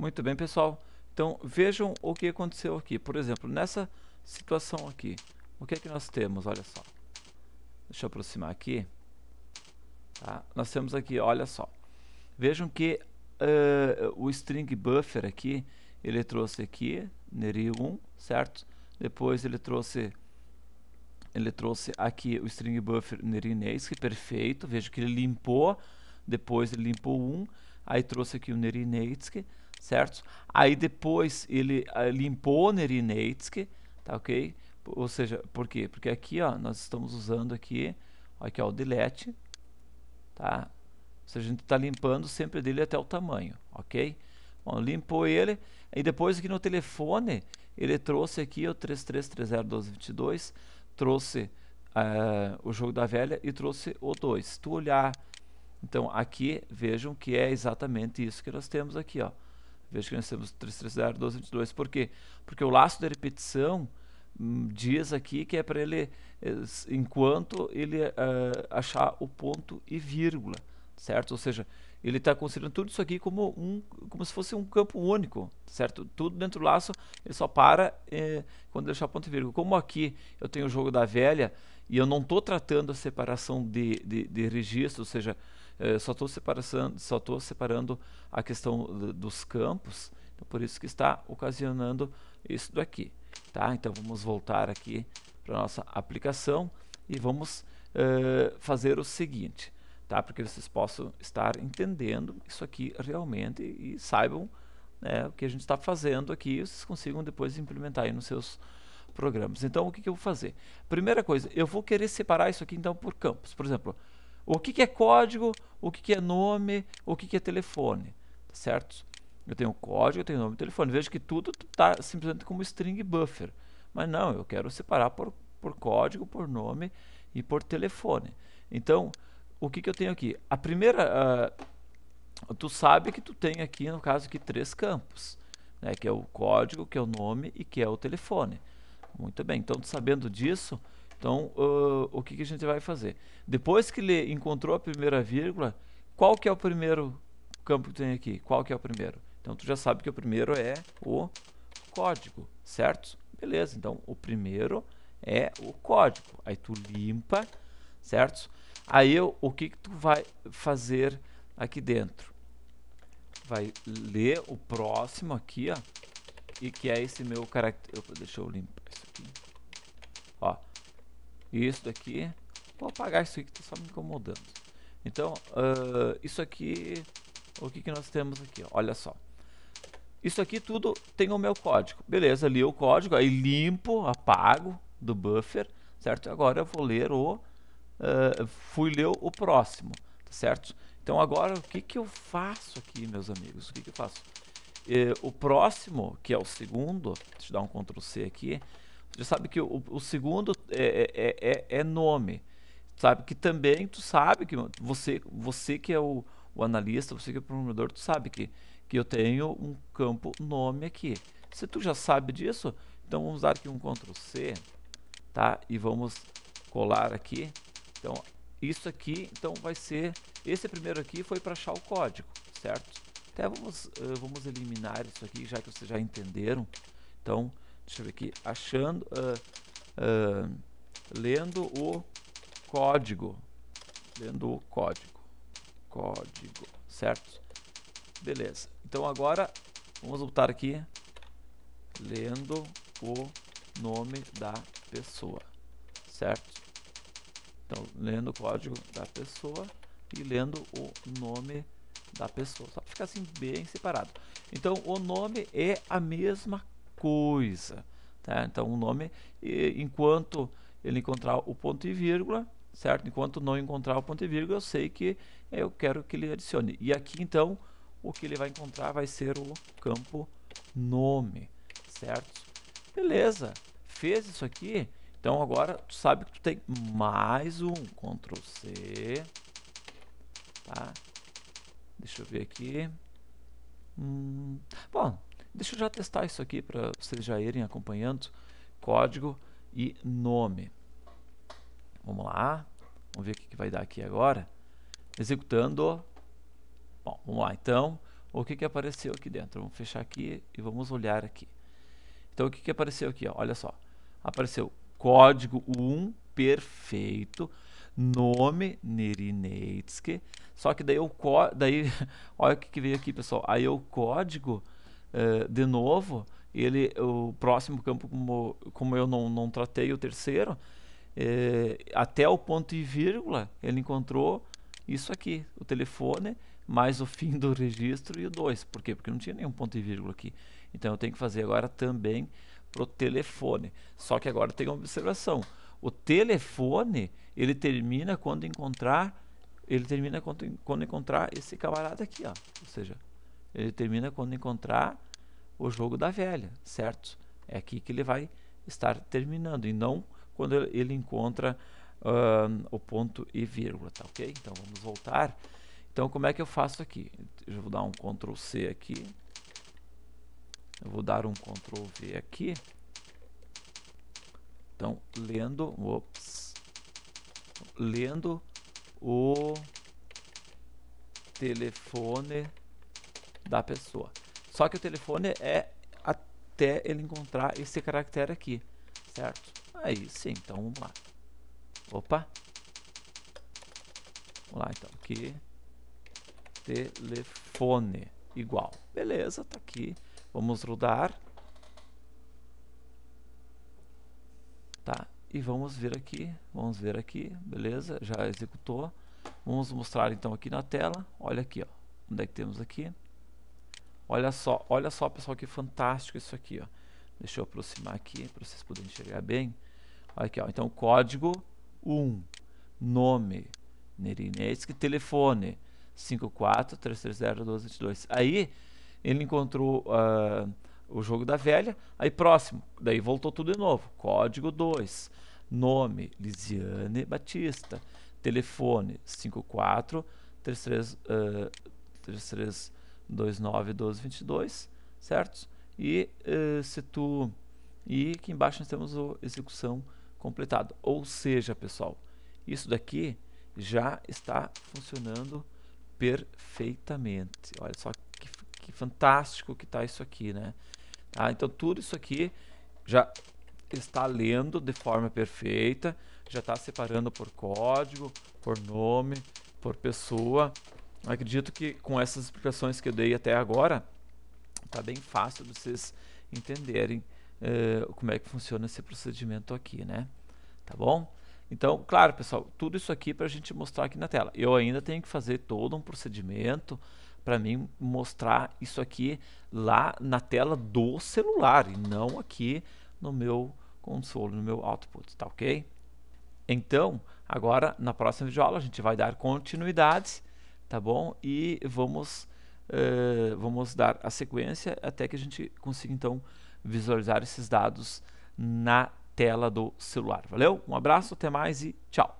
Muito bem, pessoal. Então, vejam o que aconteceu aqui. Por exemplo, nessa situação aqui, o que é que nós temos? Olha só. Deixa eu aproximar aqui. Tá? Nós temos aqui, olha só. Vejam que uh, o string buffer aqui, ele trouxe aqui, neri1, certo? Depois ele trouxe ele trouxe aqui o string buffer nerinês, que é perfeito, vejo que ele limpou, depois ele limpou um, aí trouxe aqui o nerinês, certo? Aí depois ele ah, limpou Nerinetsky, tá ok? Ou seja, por quê? Porque aqui, ó, nós estamos usando aqui, ó, aqui ó, o delete, tá? Ou seja, a gente está limpando sempre dele até o tamanho, ok? Bom, limpou ele, e depois aqui no telefone, ele trouxe aqui o 33301222, trouxe uh, o jogo da velha e trouxe o 2. Se tu olhar, então aqui, vejam que é exatamente isso que nós temos aqui, ó. Veja que nós temos 330222 Por quê? Porque o laço da repetição hum, diz aqui que é para ele, eh, enquanto ele uh, achar o ponto e vírgula, certo? Ou seja, ele está considerando tudo isso aqui como, um, como se fosse um campo único, certo? Tudo dentro do laço, ele só para eh, quando deixar ponto e vírgula. Como aqui eu tenho o jogo da velha e eu não estou tratando a separação de, de, de registro, ou seja, eh, só estou separando, só estou separando a questão dos campos, então por isso que está ocasionando isso daqui, tá? Então vamos voltar aqui para nossa aplicação e vamos eh, fazer o seguinte, tá? Porque vocês possam estar entendendo isso aqui realmente e, e saibam né, o que a gente está fazendo aqui, e vocês consigam depois implementar aí nos seus programas. Então, o que, que, eu vou fazer? Primeira coisa, eu vou querer separar isso aqui então por campos. Por exemplo, o que, que é código, o que, que é nome, o que, que é telefone, tá certo? Eu tenho código, eu tenho nome e telefone. Veja que tudo está simplesmente como string buffer. Mas não, eu quero separar por, por código, por nome e por telefone. Então, o que, que eu tenho aqui? A primeira... Uh, tu sabe que tu tem aqui, no caso aqui, três campos. Né? Que é o código, que é o nome e que é o telefone. Muito bem, então sabendo disso, então, uh, o que, que a gente vai fazer? Depois que ele encontrou a primeira vírgula, qual que é o primeiro campo que tem aqui? Qual que é o primeiro? Então, tu já sabe que o primeiro é o código, certo? Beleza, então o primeiro é o código. Aí tu limpa, certo? Aí o que, que tu vai fazer aqui dentro? Vai ler o próximo aqui, ó, e que é esse meu caractere. Deixa eu limpar isso aqui. E isso daqui, vou apagar isso aqui que está só me incomodando. Então, uh, isso aqui, o que, que nós temos aqui? Olha só. Isso aqui tudo tem o meu código. Beleza, li o código, aí limpo, apago do buffer, certo? Agora eu vou ler o... Uh, fui ler o próximo, tá certo? Então agora o que, que eu faço aqui, meus amigos? O que, que eu faço? Uh, o próximo, que é o segundo, deixa eu dar um Ctrl C aqui, já sabe que o, o segundo é é, é, é, é, nome. Sabe que também tu sabe que você, você que é o, o analista, você que é o programador, tu sabe que, que eu tenho um campo nome aqui. Se tu já sabe disso, então vamos dar aqui um Ctrl C, tá? E vamos colar aqui. Então, isso aqui, então vai ser, esse primeiro aqui foi para achar o código, certo? Até vamos, uh, vamos eliminar isso aqui, já que vocês já entenderam. Então, deixa eu ver aqui, achando, uh, uh, lendo o código, lendo o código, código, certo? Beleza. Então agora vamos voltar aqui lendo o nome da pessoa, certo? Então lendo o código da pessoa e lendo o nome da pessoa, só para ficar assim bem separado. Então o nome é a mesma coisa. Tá? Então, o nome, enquanto ele encontrar o ponto e vírgula, certo? Enquanto não encontrar o ponto e vírgula, eu sei que eu quero que ele adicione. E aqui, então, o que ele vai encontrar vai ser o campo nome, certo? Beleza, fez isso aqui, então agora tu sabe que tu tem mais um, Ctrl C, tá? Deixa eu ver aqui. Hum, bom, Deixa eu já testar isso aqui para vocês já irem acompanhando. Código e nome. Vamos lá. Vamos ver o que, vai dar aqui agora. Executando. Bom, vamos lá então. O que, que apareceu aqui dentro? Vamos fechar aqui e vamos olhar aqui. Então o que, que apareceu aqui? Ó? Olha só. Apareceu código 1, perfeito. Nome Nerinetsky. Só que daí o daí olha o que, que veio aqui, pessoal. Aí o código eh, de novo, ele, o próximo campo, como, como eu não, não tratei o terceiro, eh, até o ponto e vírgula, ele encontrou isso aqui, o telefone, mais o fim do registro e o 2. Por quê? Porque não tinha nenhum ponto e vírgula aqui. Então eu tenho que fazer agora também para o telefone. Só que agora tem uma observação. O telefone, ele termina quando encontrar, ele termina quando, quando encontrar esse camarada aqui, ó. Ou seja, ele termina quando encontrar o jogo da velha, certo? É aqui que ele vai estar terminando e não quando ele encontra uh, o ponto e vírgula, tá ok? Então vamos voltar. Então como é que eu faço aqui? Eu vou dar um Ctrl C aqui, eu vou dar um Ctrl V aqui. Então lendo, ops, lendo o telefone da pessoa. Só que o telefone é até ele encontrar esse caractere aqui, certo? Aí sim, então vamos lá. Opa. Vamos lá então, aqui. Telefone igual. Beleza, tá aqui. Vamos rodar. Tá, e vamos ver aqui, vamos ver aqui, beleza, já executou. Vamos mostrar então aqui na tela, olha aqui, ó, onde é que temos aqui? Olha só, olha só, pessoal, que fantástico isso aqui, ó. Deixa eu aproximar aqui para vocês poderem enxergar bem. Aqui, ó. Então, código 1, nome, Nerinetsky, é telefone 543301222. Aí ele encontrou uh, o jogo da velha, aí próximo, daí voltou tudo de novo. Código 2, nome Lisiane Batista, telefone 54 uh, 29, 12, 22, certo? E eh, se tu e aqui embaixo nós temos a execução completada. Ou seja, pessoal, isso daqui já está funcionando perfeitamente. Olha só que, que fantástico que está isso aqui, né? Tá? Então tudo isso aqui já está lendo de forma perfeita, já está separando por código, por nome, por pessoa, Acredito que com essas explicações que eu dei até agora, tá bem fácil de vocês entenderem uh, como é que funciona esse procedimento aqui, né? Tá bom? Então, claro, pessoal, tudo isso aqui para a gente mostrar aqui na tela. Eu ainda tenho que fazer todo um procedimento para mim mostrar isso aqui lá na tela do celular e não aqui no meu console, no meu output, tá ok? Então, agora na próxima videoaula a gente vai dar continuidades tá bom? E vamos, uh, vamos dar a sequência até que a gente consiga então visualizar esses dados na tela do celular. Valeu? Um abraço, até mais e tchau!